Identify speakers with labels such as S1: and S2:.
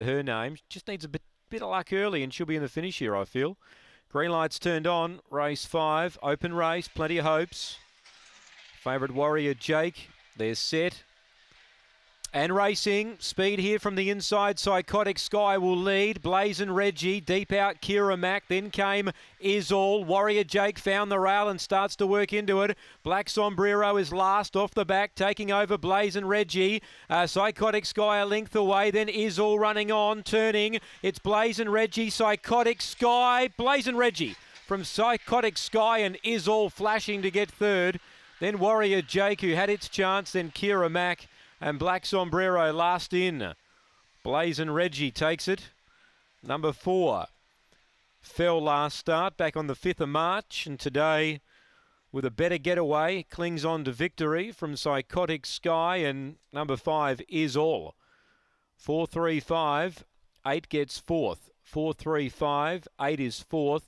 S1: her name. Just needs a bit, bit of luck early and she'll be in the finish here, I feel. Green lights turned on. Race five. Open race. Plenty of hopes. Favourite warrior Jake. They're set. And racing, speed here from the inside. Psychotic Sky will lead. Blazing Reggie, deep out Kira Mack. Then came Is All. Warrior Jake found the rail and starts to work into it. Black Sombrero is last off the back, taking over Blazing Reggie. Uh, Psychotic Sky a length away. Then Is All running on, turning. It's Blazing Reggie, Psychotic Sky. Blazing Reggie from Psychotic Sky and Is All flashing to get third. Then Warrior Jake, who had its chance. Then Kira Mack. And Black Sombrero last in. Blazing Reggie takes it. Number four fell last start back on the 5th of March. And today, with a better getaway, clings on to victory from Psychotic Sky. And number five is all. 4 3 5, 8 gets fourth. 4 3 5, 8 is fourth.